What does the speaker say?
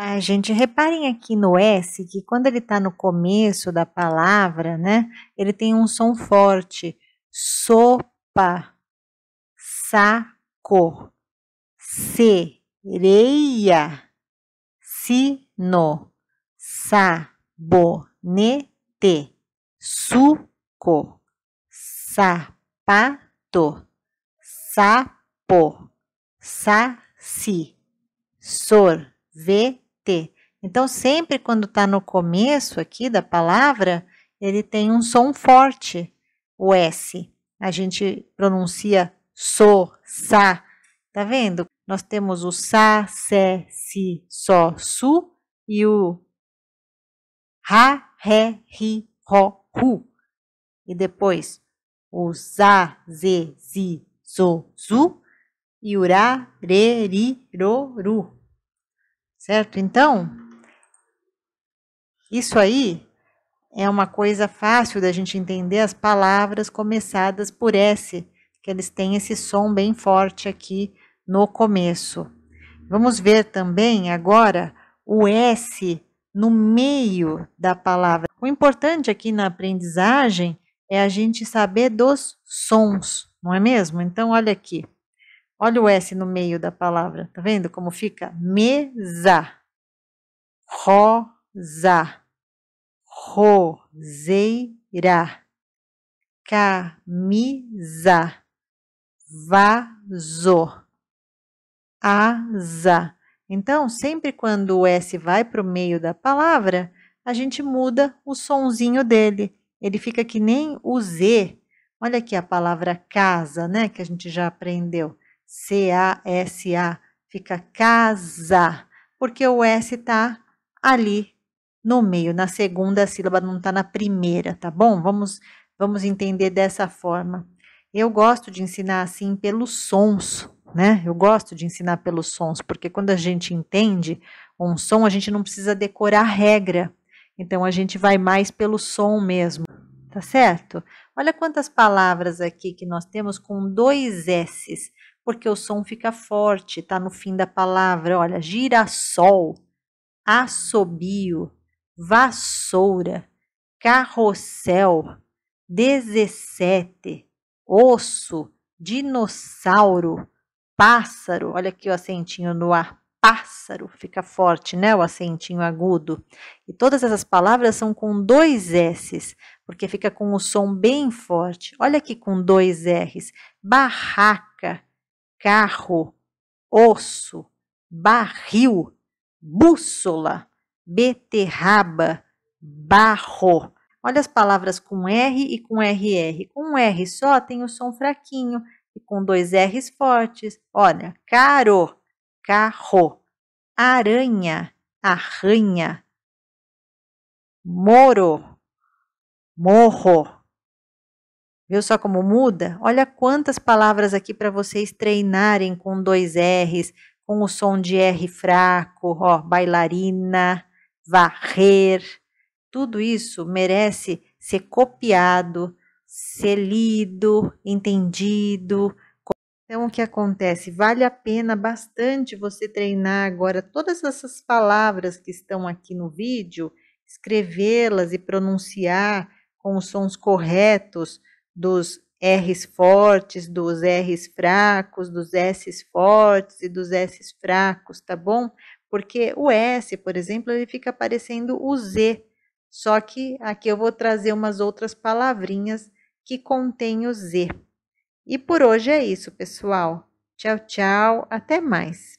A gente, reparem aqui no S que quando ele está no começo da palavra, né, ele tem um som forte. Sopa, saco, sereia, sino, sabonete, suco, sapato, sapo, saci, sorvete ter. Então, sempre quando está no começo aqui da palavra, ele tem um som forte, o S. A gente pronuncia so, sa. Tá vendo? Nós temos o sa, se, si, so, su e o ra, Ré, ri, ro, Ru E depois o za, ze, zi, zo, zu e o ra, re, ri, ro, ru certo? Então, isso aí é uma coisa fácil da gente entender as palavras começadas por S, que eles têm esse som bem forte aqui no começo. Vamos ver também agora o S no meio da palavra. O importante aqui na aprendizagem é a gente saber dos sons, não é mesmo? Então, olha aqui. Olha o S no meio da palavra, tá vendo como fica? Mesa, rosa, roseira, camisa, vaso, asa. Então, sempre quando o S vai para o meio da palavra, a gente muda o sonzinho dele. Ele fica que nem o Z. Olha aqui a palavra casa, né, que a gente já aprendeu. C-A-S-A, fica casa, porque o S está ali no meio, na segunda sílaba, não está na primeira, tá bom? Vamos, vamos entender dessa forma. Eu gosto de ensinar assim pelos sons, né? Eu gosto de ensinar pelos sons, porque quando a gente entende um som, a gente não precisa decorar regra. Então a gente vai mais pelo som mesmo, tá certo? Olha quantas palavras aqui que nós temos com dois S's porque o som fica forte, está no fim da palavra. Olha, girassol, assobio, vassoura, carrossel, 17, osso, dinossauro, pássaro. Olha aqui o acentinho no ar. Pássaro, fica forte, né? O acentinho agudo. E todas essas palavras são com dois S's, porque fica com o som bem forte. Olha aqui com dois R's. Barraca, carro, osso, barril, bússola, beterraba, barro. Olha as palavras com R e com RR. Com um R só tem o som fraquinho e com dois R's fortes. Olha, caro, carro, aranha, arranha, moro, morro. Viu só como muda? Olha quantas palavras aqui para vocês treinarem com dois R's, com o som de R fraco, ó, bailarina, varrer. Tudo isso merece ser copiado, ser lido, entendido. Então, o que acontece? Vale a pena bastante você treinar agora todas essas palavras que estão aqui no vídeo, escrevê-las e pronunciar com os sons corretos dos R's fortes, dos R's fracos, dos S's fortes e dos S's fracos, tá bom? Porque o S, por exemplo, ele fica parecendo o Z, só que aqui eu vou trazer umas outras palavrinhas que contêm o Z. E por hoje é isso, pessoal. Tchau, tchau, até mais.